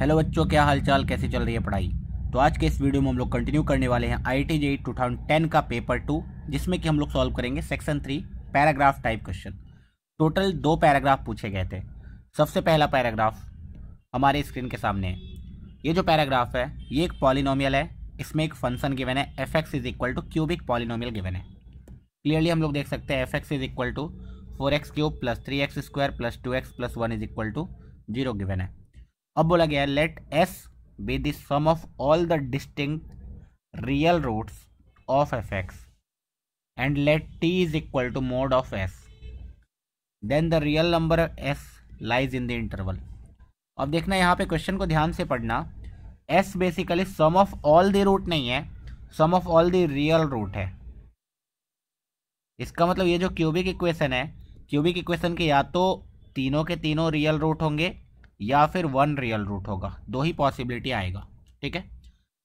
Hello बच्चों क्या हालचाल कैसे चल रही है पढ़ाई तो आज के इस वीडियो में हम लोग कंटिन्यू करने वाले हैं I T JEE two thousand ten का पेपर टू जिसमें कि हम लोग सॉल्व करेंगे section three paragraph type question total दो पैराग्राफ पूछे गए थे सबसे पहला पैराग्राफ हमारे स्क्रीन के सामने है ये जो पैराग्राफ है ये एक पॉलिनोमियल है इसमें एक फंक्शन गिवन है f x is equal to cubic polynomial given है क्लियरली हम लोग देख सकते हैं f x is equal to four x cube plus three x square plus two x plus one is equal to zero given है अब बोला गया है let s be the sum of all the distinct real roots of f x and let t is equal to mode of s then the real number s lies in the interval अब देखना यहाँ पे question को ध्यान से पढ़ना s basically sum of all the root नहीं है sum of all the real root है इसका मतलब ये जो क्यूबिक इक्वेशन है क्यूबिक इक्वेशन के या तो तीनों के तीनों रियल रूट होंगे या फिर वन रियल रूट होगा दो ही पॉसिबिलिटी आएगा ठीक है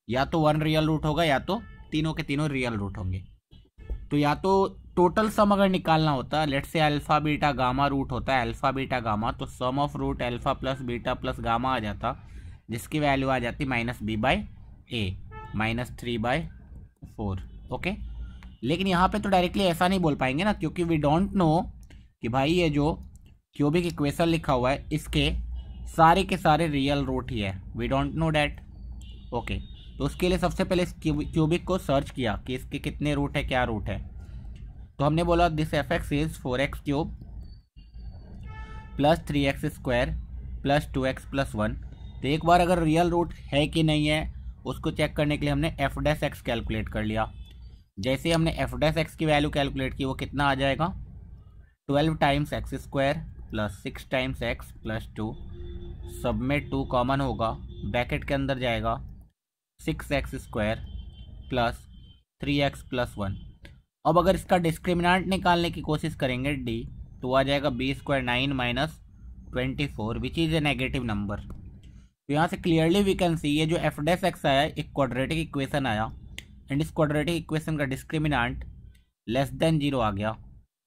या तो वन रियल रूट होगा या तो तीनों के तीनों रियल रूट होंगे तो या तो टोटल सम अगर निकालना होता लेट से अल्फ़ा बीटा गामा रूट होता है अल्फ़ा बीटा गामा तो sum of root alpha plus beta plus gamma आ जाता जिसकी वैल्यू आ जाती minus b by a minus three by four okay लेकिन यहाँ पे तो डायरेक्टली ऐसा नहीं बोल पाएंगे ना क्योंकि वी डोंट नो कि भाई ये जो क्यूबिक इक्वेशन लिखा हुआ है इसके सारे के सारे रियल रूट ही है we don't know that okay तो उसके लिए सबसे पहले इस क्यूबिक को सर्च किया कि इसके कितने रूट है क्या रूट है तो हमने बोला this f x is four x cube plus three x square plus two x plus one तो एक बार अगर रियल रूट है कि नहीं है उसको चेक करने के लिए हमने एफ डैस एक्स कैलकुलेट कर लिया जैसे हमने एफ डैस एक्स की वैल्यू कैलकुलेट की वो कितना आ जाएगा twelve times x square plus six times x plus two सब में टू कॉमन होगा ब्रैकेट के अंदर जाएगा six x square plus three x plus one अब अगर इसका डिस्क्रिमिनेंट निकालने की कोशिश करेंगे डी तो आ जाएगा b square nine minus twenty four which is a negative number तो यहाँ से क्लियरली वी कैन सी ये जो एफ डेस एक्स आया एक क्वाड्रेटिक इक्वेशन आया एंड इस क्वाड्रेटिक इक्वेशन का डिस्क्रिमिनेंट लेस देन जीरो आ गया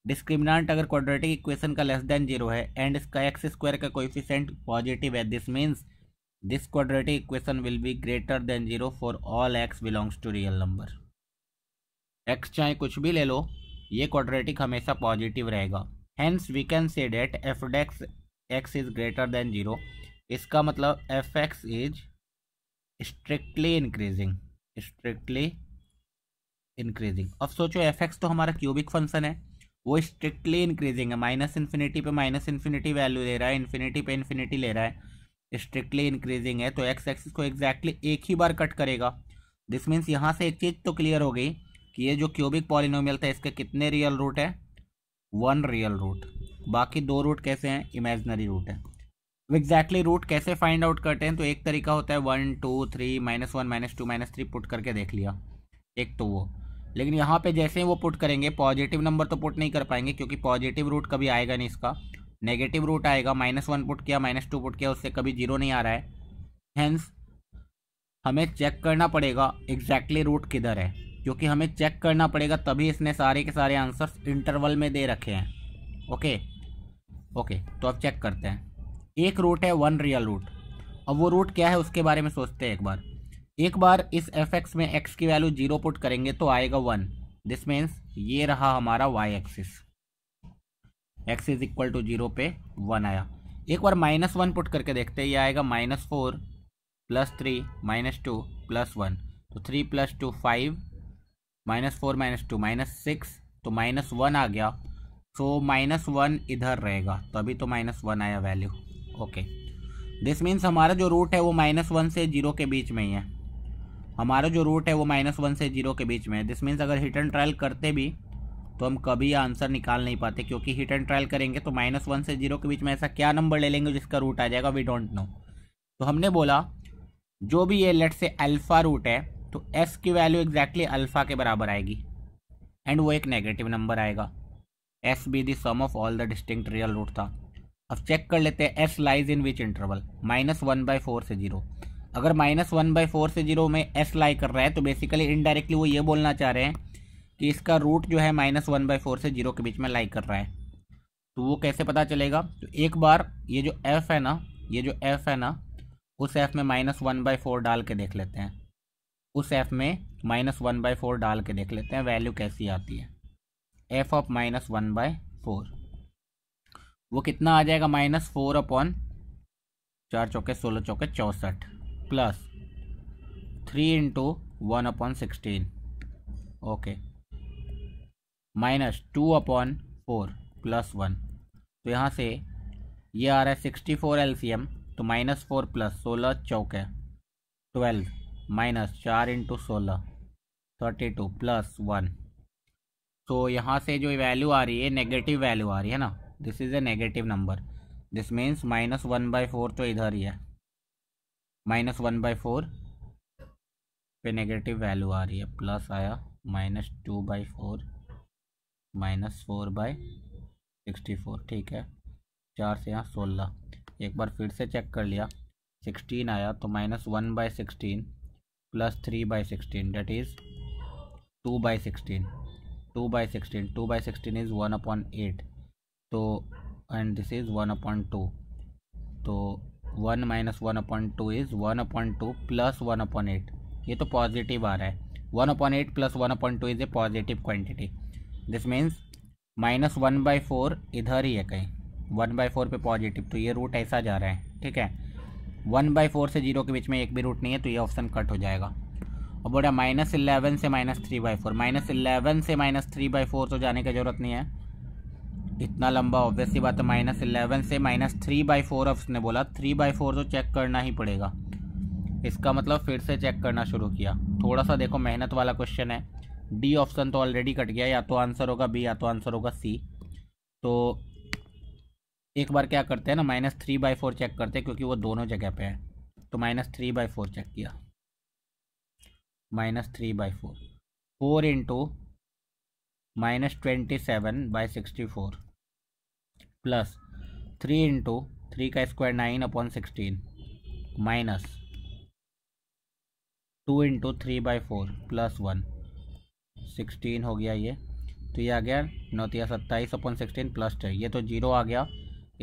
डिस्क्रिमिनांट अगर क्वाड्रेटिक इक्वेशन का लेस देन जीरो है एंड इसका एक्स स्क्वायर का कोएफिशिएंट पॉजिटिव है this means this quadratic equation will be greater than zero for all x belongs to real number x चाहे कुछ भी ले लो ये क्वाड्रेटिक हमेशा पॉजिटिव रहेगा hence we can say that f dash x is greater than zero इसका मतलब f x is strictly increasing strictly increasing अब सोचो एफ एक्स तो हमारा क्यूबिक फंक्शन है वो स्ट्रिक्टली इंक्रीजिंग है माइनस इन्फिनिटी पे माइनस इन्फिनिटी वैल्यू ले रहा है इन्फिनिटी पे इन्फिनिटी ले रहा है स्ट्रिक्टली इंक्रीजिंग है तो एक्स एक्सिस को एग्जैक्टली exactly एक ही बार कट करेगा दिस मीन्स यहाँ से एक चीज़ तो क्लियर हो गई कि ये जो क्यूबिक पॉलिनोमियल था इसके कितने रियल रूट है वन रियल रूट बाकी दो रूट कैसे हैं इमेजनरी रूट है अब एग्जैक्टली रूट कैसे फाइंड आउट करते हैं तो एक तरीका होता है one two three minus one minus two minus three put करके देख लिया एक तो वो लेकिन यहाँ पे जैसे ही वो पुट करेंगे पॉजिटिव नंबर तो पुट नहीं कर पाएंगे क्योंकि पॉजिटिव रूट कभी आएगा नहीं इसका नेगेटिव रूट आएगा माइनस वन पुट किया माइनस टू पुट किया उससे कभी जीरो नहीं आ रहा है हैंस हमें चेक करना पड़ेगा एग्जैक्टली रूट किधर है क्योंकि हमें चेक करना पड़ेगा तभी इसने सारे के सारे आंसर्स इंटरवल में दे रखे हैं ओके ओके तो अब चेक करते हैं एक रूट है वन रियल रूट अब वो रूट क्या है उसके बारे में सोचते हैं एक बार एक बार इस एफ एक्स में एक्स की वैल्यू जीरो पुट करेंगे तो आएगा वन दिस मीन्स ये रहा हमारा y axis x is equal to zero पे वन आया एक बार माइनस वन पुट करके देखते हैं ये आएगा minus four plus three minus two plus one तो three plus two five minus four minus two minus six तो माइनस वन आ गया सो माइनस वन इधर रहेगा तभी तो माइनस वन आया वैल्यू ओके दिस मीन्स हमारा जो रूट है वो माइनस वन से जीरो के बीच में ही है हमारा जो रूट है वो माइनस वन से जीरो के बीच में है दिस मीन्स अगर हिट एंड ट्रायल करते भी तो हम कभी आंसर निकाल नहीं पाते क्योंकि हिट एंड ट्रायल करेंगे तो माइनस वन से जीरो के बीच में ऐसा क्या नंबर ले लेंगे जिसका रूट आ जाएगा वी डोंट नो तो हमने बोला जो भी ये लेट से अल्फ़ा रूट है तो एस की वैल्यू एग्जैक्टली अल्फ़ा के बराबर आएगी एंड वो एक नेगेटिव नंबर आएगा s be the sum of all the distinct real root था अब चेक कर लेते हैं s lies in which interval minus one by four से जीरो अगर माइनस वन बाई फोर से जीरो में एस लाई कर रहा है तो बेसिकली इनडायरेक्टली वो ये बोलना चाह रहे हैं कि इसका रूट जो है माइनस वन बाई फोर से जीरो के बीच में लाई कर रहा है तो वो कैसे पता चलेगा तो एक बार ये जो एफ़ है ना ये जो एफ़ है ना उस एफ़ में माइनस वन बाई फोर डाल के देख लेते हैं उस एफ़ में माइनस वन बाई फोर डाल के देख लेते हैं वैल्यू कैसी आती है f of minus one by four वो कितना आ जाएगा माइनस फोर अपॉन चार चौके सोलह चौके चौंसठ plus three into one upon sixteen okay minus two upon four plus one तो यहाँ से ये आ रहा है sixty four L C M तो माइनस फोर प्लस सोलह चौक है ट्वेल्व माइनस चार इंटू सोलह थर्टी टू प्लस वन तो यहाँ से जो वैल्यू आ रही है नेगेटिव वैल्यू आ रही है ना this is a negative number this means minus one by four तो इधर ही है माइनस वन बाई फोर पे नेगेटिव वैल्यू आ रही है प्लस आया minus two by four minus four by sixty four ठीक है चार से यहाँ सोलह एक बार फिर से चेक कर लिया सिक्सटीन आया तो minus one by sixteen plus three by sixteen that is two by sixteen two by sixteen two by sixteen is one upon eight तो and this is one upon two तो one minus one upon two is one upon two plus one upon eight ये तो positive आ रहा है one upon eight plus one upon two is a positive quantity this means minus one by four इधर ही है कहीं one by four पर पॉजिटिव तो ये रूट ऐसा जा रहा है ठीक है वन बाई फोर से जीरो के बीच में एक भी रूट नहीं है तो ये ऑप्शन कट हो जाएगा और बोला माइनस इलेवन से minus three by four minus eleven से माइनस थ्री बाई फोर तो जाने की जरूरत नहीं है इतना लंबा ऑब्वियसली बात है माइनस इलेवन से माइनस थ्री बाई फोर अब उसने बोला थ्री बाई फोर तो चेक करना ही पड़ेगा इसका मतलब फिर से चेक करना शुरू किया थोड़ा सा देखो मेहनत वाला क्वेश्चन है डी ऑप्शन तो ऑलरेडी कट गया या तो आंसर होगा बी या तो आंसर होगा सी तो एक बार क्या करते हैं ना minus three by four check करते हैं क्योंकि वो दोनों जगह पे है तो minus three by four check किया minus three by four four into minus twenty seven by sixty four plus three into three का square nine upon sixteen minus two into three by four plus one sixteen हो गया ये तो ये आ गया नौतिया सत्ताईस अपॉन सिक्सटीन प्लस टे ये तो जीरो आ गया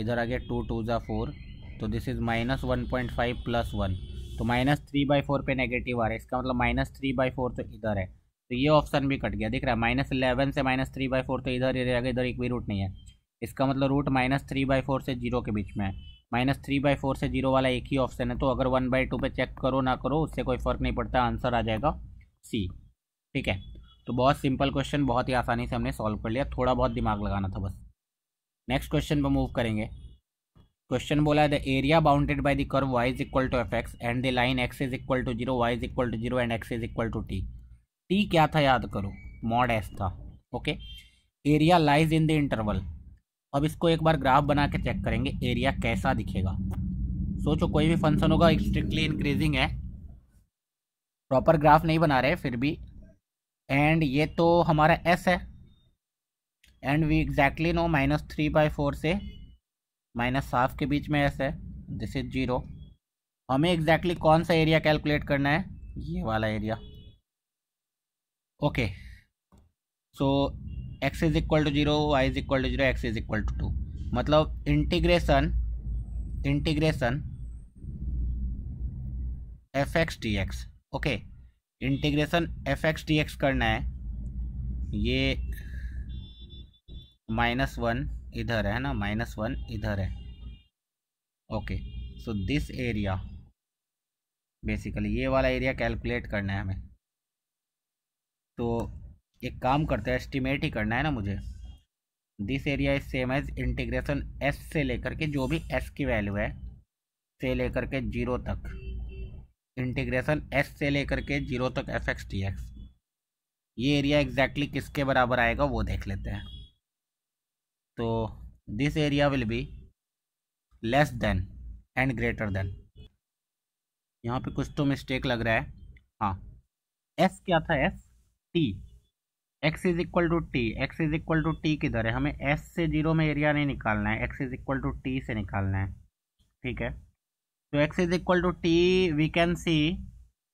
इधर आ गया टू टू ज़ा फोर तो this is minus one point five plus one तो माइनस थ्री बाई फोर पे नेगेटिव आ रहा है इसका मतलब माइनस थ्री बाई फोर तो इधर है तो ये ऑप्शन भी कट गया दिख रहा है माइनस इलेवन से माइनस थ्री बाई फोर तो इधर ही रहेगा इधर एक भी रूट नहीं है इसका मतलब root minus three by four से जीरो के बीच में है माइनस थ्री बाई फोर से जीरो वाला एक ही ऑप्शन है तो अगर वन बाई टू पर चेक करो ना करो उससे कोई फ़र्क नहीं पड़ता आंसर आ जाएगा सी ठीक है तो बहुत सिंपल क्वेश्चन बहुत ही आसानी से हमने सॉल्व कर लिया थोड़ा बहुत दिमाग लगाना था बस नेक्स्ट क्वेश्चन पर मूव करेंगे क्वेश्चन बोला है the area bounded by the curve y is equal to f x and the line x is equal to zero y is equal to zero and x is equal to t t क्या था याद करो mod s था okay area lies in the interval अब इसको एक bar graph बना के चेक करेंगे एरिया कैसा दिखेगा सोचो कोई भी फंक्शन होगा स्ट्रिक्टली इंक्रीजिंग है प्रॉपर ग्राफ नहीं बना रहे फिर भी एंड ये तो हमारा एस है and we exactly know minus three by four से माइनस हाफ के बीच में एस है दिस इज जीरो हमें एग्जैक्टली exactly कौन सा एरिया कैलकुलेट करना है ये वाला area okay so x is equal to zero y is equal to zero x is equal to two मतलब integration integration f x d x okay integration f x d x करना है ये minus one इधर है ना minus one इधर है okay so this area basically ये वाला एरिया कैलकुलेट करना है हमें तो एक काम करते हैं एस्टिमेट ही करना है ना मुझे this area is same as integration s से लेकर के जो भी एस की वैल्यू है से लेकर के जीरो तक इंटीग्रेशन एस से लेकर के जीरो तक एफ एक्स टी एक्स ये एरिया एग्जैक्टली exactly किसके बराबर आएगा वो देख लेते हैं तो this area will be less than and greater than यहाँ पे कुछ तो मिस्टेक लग रहा है हाँ एस क्या था s t x is equal to t x is equal to t किधर है हमें एस से जीरो में एरिया नहीं निकालना है x is equal to t से निकालना है ठीक है तो x is equal to t we can see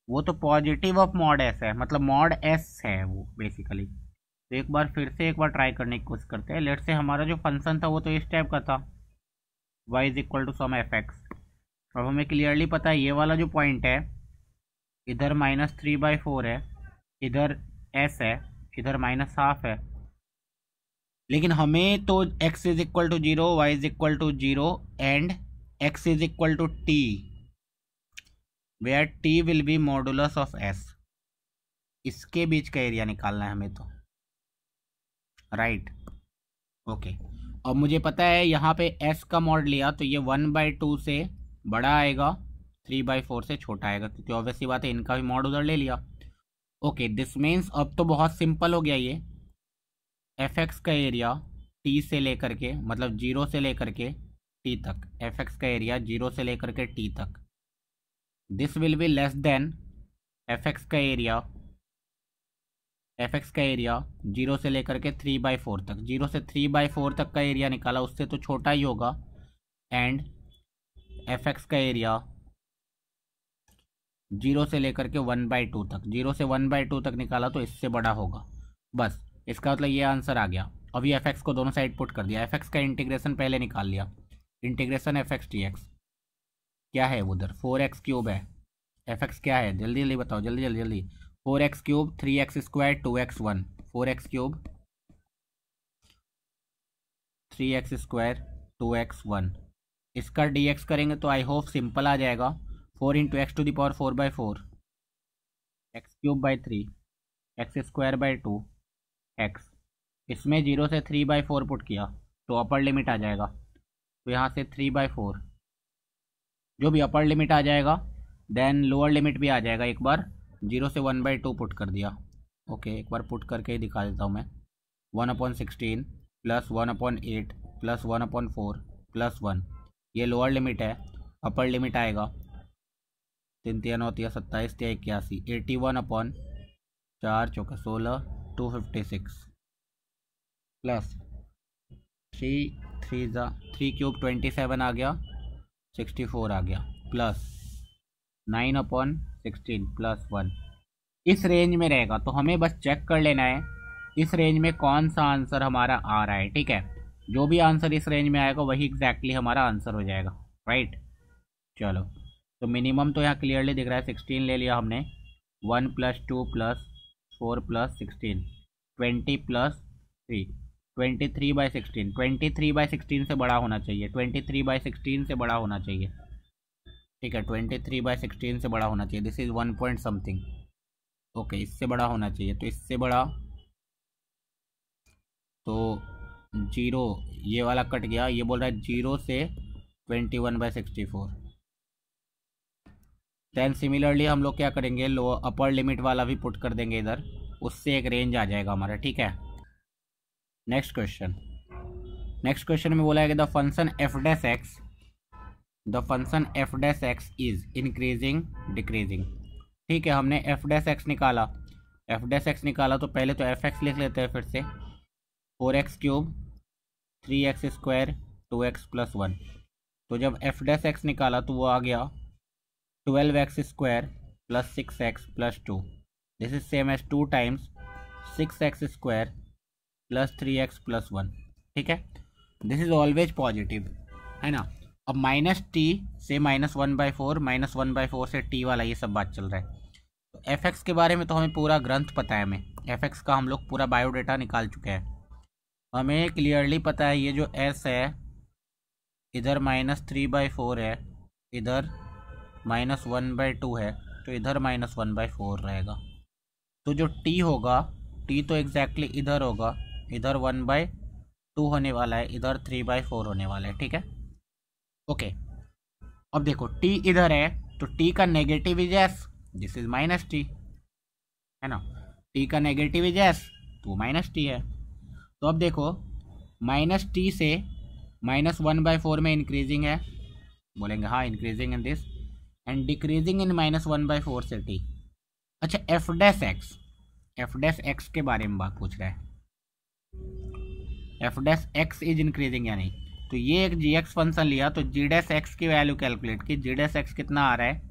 वो तो पॉजिटिव ऑफ मॉड एस है मतलब मॉड एस है वो बेसिकली तो एक बार फिर से एक बार ट्राई करने की कोशिश करते हैं लेट से हमारा जो फंक्शन था वो तो इस टाइप का था y is equal to some f x अब हमें क्लियरली पता है ये वाला जो पॉइंट है इधर माइनस थ्री बाई फोर है इधर एस है इधर माइनस हाफ है लेकिन हमें तो x is equal to zero y is equal to zero and x is equal to t where t will be modulus of s इसके बीच का एरिया निकालना है हमें तो राइट right. Okay okay. और मुझे पता है यहाँ पे s का मॉड लिया तो ये वन बाई टू से बड़ा आएगा थ्री बाई फोर से छोटा आएगा क्योंकि ऑब्वियसली बात है इनका भी मॉड उधर ले लिया ओके दिस मीन्स अब तो बहुत सिंपल हो गया ये एफ एक्स का एरिया टी से लेकर के मतलब जीरो से लेकर के टी तक एफ एक्स का एरिया जीरो से लेकर के टी तक this will be less than f x का एरिया एफ एक्स का एरिया जीरो से लेकर के थ्री बाई फोर तक जीरो से थ्री बाई फोर तक का एरिया निकाला उससे तो छोटा ही होगा एंड एफ एक्स का एरिया जीरो से लेकर के वन बाई टू तक जीरो से वन बाई टू तक निकाला तो इससे बड़ा होगा बस इसका मतलब ये आंसर आ गया अभी एफ एक्स को दोनों साइड पुट कर दिया एफ एक्स का इंटीग्रेशन पहले निकाल लिया integration f x d x क्या है उधर फोर एक्स क्यूब है एफ एक्स क्या है जल्दी जल्दी बताओ जल्दी जल्दी जल्दी four x cube three x square two x one four x cube three x square two x one इसका डी एक्स करेंगे तो आई होप सिंपल आ जाएगा four into x to the power four by four x cube by three x square by to x इसमें zero से three by four put किया तो upper limit आ जाएगा तो यहाँ से थ्री बाई फोर जो भी अपर लिमिट आ जाएगा देन लोअर लिमिट भी आ जाएगा एक बार जीरो से वन बाई टू पुट कर दिया ओके एक बार पुट करके ही दिखा देता हूँ मैं one upon sixteen plus one upon eight plus one upon four plus one ये लोअर लिमिट है अपर लिमिट आएगा तीन तीन नौ तीन सत्ताईस तिया इक्यासी एटी वन अपॉन चार चौके सोलह two fifty six plus three three ज़ा थ्री क्यूब ट्वेंटी सेवन आ गया सिक्सटी फोर आ गया plus nine upon sixteen plus one इस रेंज में रहेगा तो हमें बस चेक कर लेना है इस रेंज में कौन सा आंसर हमारा आ रहा है ठीक है जो भी आंसर इस रेंज में आएगा वही एग्जैक्टली exactly हमारा आंसर हो जाएगा राइट चलो तो मिनिमम तो यहाँ क्लियरली दिख रहा है सिक्सटीन ले लिया हमने one plus two plus four plus sixteen twenty plus three twenty three by sixteen twenty three by sixteen से बड़ा होना चाहिए ट्वेंटी थ्री बाई सिक्सटीन से बड़ा होना चाहिए ठीक है ट्वेंटी थ्री बाई सिक्सटीन से बड़ा होना चाहिए this is one point something okay इससे बड़ा होना चाहिए तो इससे बड़ा तो जीरो ये वाला कट गया ये बोल रहा है जीरो से twenty one by sixty four then similarly हम लोग क्या करेंगे लो अपर लिमिट वाला भी पुट कर देंगे इधर उससे एक रेंज आ जाएगा हमारा ठीक है नेक्स्ट क्वेश्चन नेक्स्ट क्वेश्चन में बोला है कि the function f dash x the function f dash x is increasing decreasing ठीक है हमने एफ डैस एक्स निकाला एफ डैस एक्स निकाला तो पहले तो एफ एक्स लिख लेते हैं फिर से four x cube three x square two x plus one तो जब एफ डैस एक्स निकाला तो वो आ गया twelve x square plus six x plus two this is same as two times six x square plus three x plus one ठीक है this is always positive है ना अब माइनस टी से minus one by four minus one by four से t वाला ये सब बात चल रहा है तो एफ एक्स के बारे में तो हमें पूरा ग्रंथ पता है हमें एफ एक्स का हम लोग पूरा बायोडाटा निकाल चुके हैं हमें क्लियरली पता है ये जो एस है इधर माइनस थ्री बाई फोर है इधर माइनस वन बाई टू है तो इधर माइनस वन बाई फोर रहेगा तो जो टी होगा टी तो एग्जैक्टली exactly इधर होगा इधर वन बाई टू होने वाला है इधर थ्री बाई फोर होने वाला है ठीक है ओके अब देखो टी इधर है तो टी का negative is s this is minus t है ना टी का नेगेटिव इज एस तो माइनस टी है तो अब देखो माइनस टी से माइनस वन बाई फोर में इंक्रीजिंग है बोलेंगे हाँ increasing in this and decreasing in minus one by four से टी अच्छा f dash x f dash x के बारे में बात पूछ रहा है f dash x is increasing या नहीं तो ये एक जी एक्स फंक्शन लिया तो जी डैस एक्स की वैल्यू कैलकुलेट की जी डैस एक्स कितना आ रहा है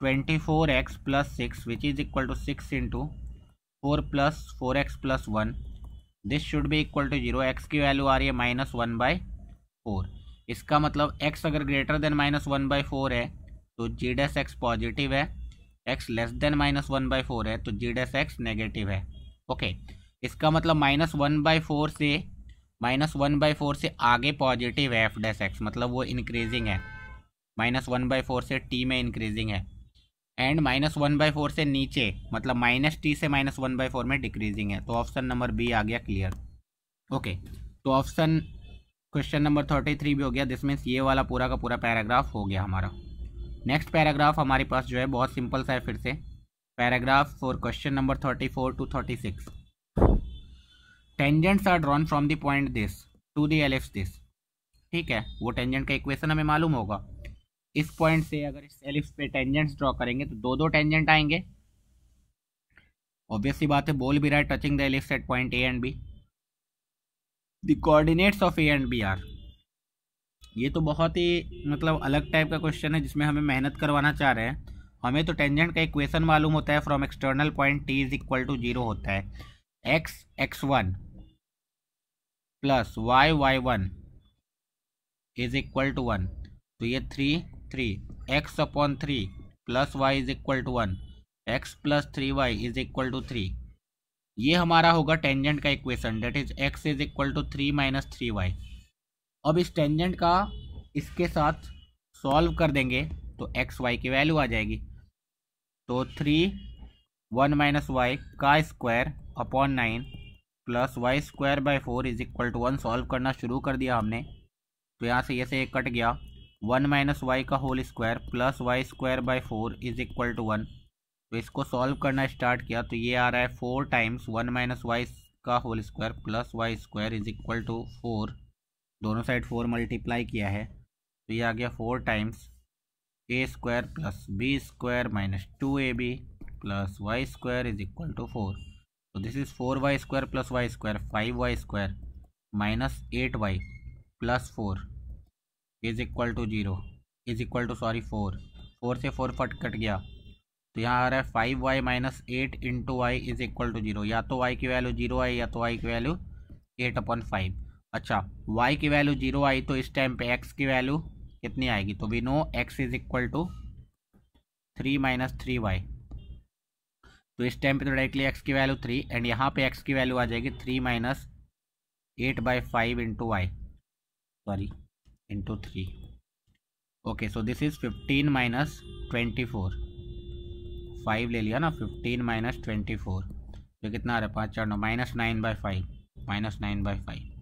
twenty four x plus six which is equal to six into four plus four x plus one this should be equal to zero x की value आ रही है माइनस वन बाई फोर इसका मतलब एक्स अगर greater than minus one by four है तो g dash x positive है x less than minus one by four है तो जी डैस एक्स नेगेटिव है ओके इसका मतलब माइनस वन बाई फोर से माइनस वन बाई फोर से आगे पॉजिटिव है एफ डैस एक्स मतलब वो इंक्रीजिंग है माइनस वन बाई फोर से टी में इंक्रीजिंग है and minus one by four से नीचे मतलब माइनस टी से माइनस वन बाई फोर में डिक्रीजिंग है तो ऑप्शन नंबर बी आ गया क्लियर ओके तो option question number thirty three भी हो गया दिस मीन्स ये वाला पूरा का पूरा पैराग्राफ हो गया हमारा नेक्स्ट पैराग्राफ हमारे पास जो है बहुत सिंपल सा है फिर से paragraph for question number thirty four to thirty six tangents are drawn from the point this to the ellipse this ठीक है वो टेंजेंट का इक्वेशन हमें मालूम होगा इस पॉइंट से अगर इस एलिप्स पे टेंजेंट्स ड्रॉ करेंगे तो दो दो टेंजेंट आएंगे ऑब्वियसली बात है बोल भी रहा है touching the ellipse at point A and B the coordinates of A and B are ये तो बहुत ही मतलब अलग टाइप का क्वेश्चन है जिसमें हमें मेहनत करवाना चाह रहे हैं हमें तो टेंजेंट का इक्वेशन मालूम होता है from external point t is equal to zero होता है x x one plus y y one is equal to one तो ये three three x upon three plus y is equal to one x plus three y is equal to three ये हमारा होगा tangent का equation that is x is equal to three minus three y अब इस tangent का इसके साथ solve कर देंगे तो एक्स वाई की वैल्यू आ जाएगी तो थ्री वन माइनस वाई का square upon nine plus y square by four is equal to one solve करना शुरू कर दिया हमने तो यहाँ से ये से कट गया वन माइनस वाई का whole square plus y square by four is equal to one तो इसको सॉल्व करना स्टार्ट किया तो ये आ रहा है four times one minus y का whole square plus y square is equal to four दोनों साइड फोर मल्टीप्लाई किया है तो ये आ गया four times a square plus b square minus two a b plus y square is equal to four तो this is four y square plus y square five y square minus eight y plus four is equal to zero is equal to sorry four four से four फट cut गया तो यहाँ आ रहा है five y minus eight into y is equal to zero या तो वाई की वैल्यू जीरो आई या तो वाई की वैल्यू एट अपॉन फाइव अच्छा y की वैल्यू जीरो आई तो इस टाइम पे x की वैल्यू कितनी आएगी तो we know x is equal to three minus three y तो इस टाइम पे तो डायरेक्टली x की वैल्यू थ्री एंड यहाँ पे x की वैल्यू आ जाएगी three minus eight by five into y sorry into three okay so this is fifteen minus twenty four five ले लिया ना फिफ्टीन माइनस ट्वेंटी फोर तो कितना आ रहा है पाँच चार नौ minus nine by five minus nine by five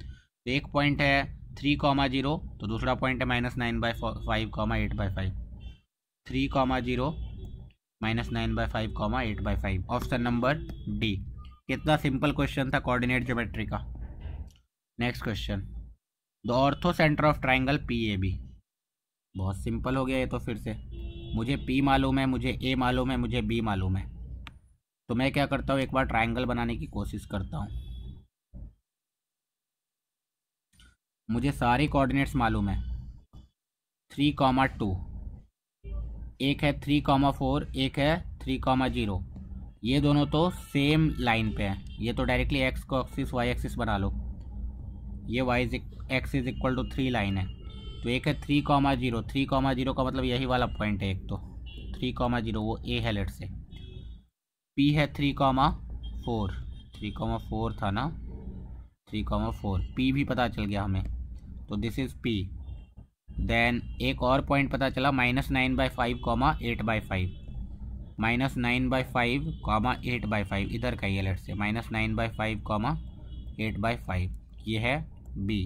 तो एक पॉइंट है थ्री कॉमा जीरो तो दूसरा पॉइंट है minus nine by five comma eight by five three comma zero minus nine by five comma eight by five option number D कितना simple question था coordinate geometry का next question the orthocentre of triangle P A B बहुत simple हो गया ये तो फिर से मुझे पी मालूम है मुझे ए मालूम है मुझे बी मालूम है तो मैं क्या करता हूँ एक बार ट्राइंगल बनाने की कोशिश करता हूँ मुझे सारे कोऑर्डिनेट्स मालूम है थ्री कॉमा टू एक है थ्री कॉमा फोर एक है थ्री कॉमा जीरो ये दोनों तो सेम लाइन पे हैं ये तो डायरेक्टली एक्स को एक्सिस वाई एक्सिस बना लो ये Y X is equal to three line है तो एक है three comma zero three comma zero का मतलब यही वाला पॉइंट है एक तो थ्री कॉमा जीरो वो ए है लेट से पी है three comma four three comma four था ना थ्री कॉमा फोर पी भी पता चल गया हमें तो दिस इज़ पी देन एक और पॉइंट पता चला minus nine by five comma eight by five minus nine by five comma eight by five इधर का है let say minus nine by five comma eight by five ये है B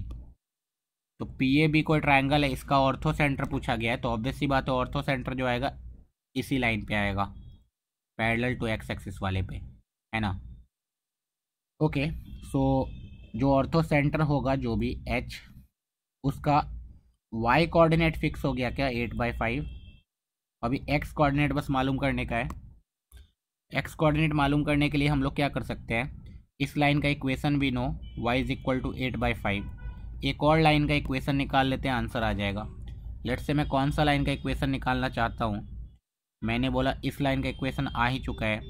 तो पी ए बी कोई triangle है इसका ortho centre पूछा गया है तो ऑब्वियसली बात है ऑर्थो सेंटर जो आएगा इसी लाइन पे आएगा पैरेलल टू एक्स एक्सिस वाले पे है ना ओके सो जो ऑर्थो सेंटर होगा जो भी एच उसका वाई कोऑर्डिनेट फिक्स हो गया क्या एट बाई फाइव अभी एक्स कोऑर्डिनेट बस मालूम करने का है एक्स कोऑर्डिनेट मालूम करने के लिए हम लोग क्या कर सकते हैं इस लाइन का इक्वेशन भी no Y is equal to eight by five एक और लाइन का इक्वेशन निकाल लेते हैं आंसर आ जाएगा लेट से मैं कौन सा लाइन का इक्वेशन निकालना चाहता हूँ मैंने बोला इस लाइन का इक्वेशन आ ही चुका है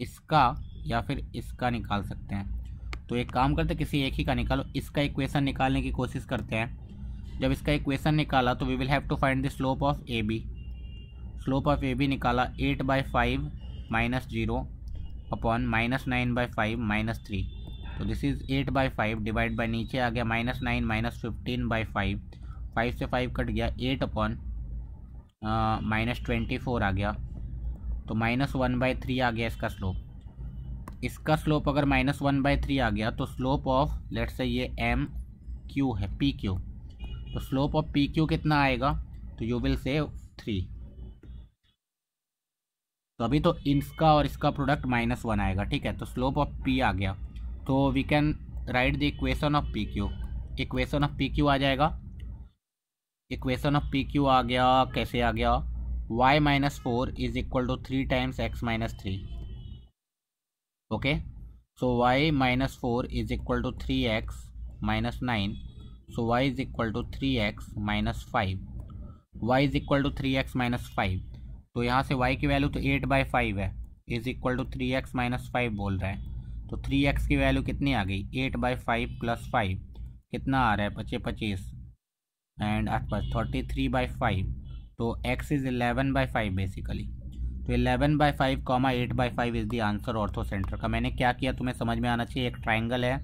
इसका या फिर इसका निकाल सकते हैं तो एक काम करते किसी एक ही का निकालो इसका इक्वेशन निकालने की कोशिश करते हैं जब इसका इक्वेशन निकाला तो we will have to find the slope of A B slope of A B निकाला eight by five minus zero upon minus nine by five minus three तो this is eight by five divide by नीचे आ गया minus nine minus fifteen by five five से five cut गया eight upon minus twenty four आ गया तो minus one by three आ गया इसका स्लोप इसका स्लोप अगर माइनस वन बाई थ्री आ गया तो स्लोप ऑफ लेट से ये एम क्यू है पी क्यू तो स्लोप ऑफ पी क्यू कितना आएगा तो यू विल से थ्री तो अभी तो इसका और इसका प्रोडक्ट माइनस वन आएगा ठीक है तो स्लोप ऑफ पी आ गया तो we can write the equation of P Q equation of P Q आ जाएगा इक्वेशन ऑफ पी क्यू आ गया कैसे आ गया Y minus four is equal to three times X minus three okay so Y minus four is equal to three X minus nine so Y is equal to three X minus five Y is equal to three X minus five तो यहाँ से y की value तो eight by five है is equal to three X minus five बोल रहा है तो थ्री एक्स की वैल्यू कितनी आ गई eight by five plus five कितना आ रहा है पच्चीस पच्चीस एंड आठ पास थर्टी थ्री बाई फाइव तो x is eleven by five basically तो eleven by five comma eight by five is the answer orthocentre का मैंने क्या किया तुम्हें समझ में आना चाहिए एक ट्राइंगल है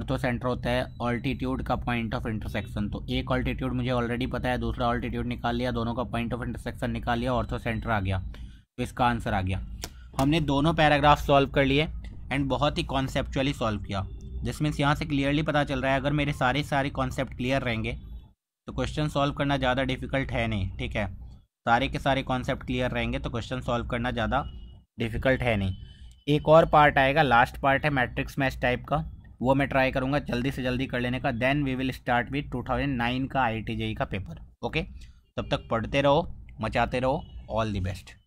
तो सेंटर होता है ऑल्टीट्यूड का पॉइंट ऑफ इंटरसेक्शन तो एक ऑल्टीट्यूड मुझे ऑलरेडी पता है दूसरा ऑल्टीट्यूड निकाल लिया दोनों का पॉइंट ऑफ इंटरसेक्शन निकाल लिया ऑर्थो तो सेंटर आ गया तो इसका आंसर आ गया हमने दोनों पैराग्राफ सॉल्व कर लिए एंड बहुत ही कॉन्सेप्चुअली सॉल्व किया दिस मीन्स यहाँ से क्लियरली पता चल रहा है अगर मेरे सारे सारे कॉन्सेप्ट क्लियर रहेंगे तो क्वेश्चन सॉल्व करना ज़्यादा डिफिकल्ट है नहीं ठीक है सारे के सारे कॉन्सेप्ट क्लियर रहेंगे तो क्वेश्चन सॉल्व करना ज़्यादा डिफिकल्ट है नहीं एक और पार्ट आएगा लास्ट पार्ट है मैट्रिक्स मैच टाइप का वो मैं ट्राई करूँगा जल्दी से जल्दी कर लेने का then we will start with two thousand nine का आई e का पेपर ओके तब तक पढ़ते रहो मचाते रहो ऑल दी बेस्ट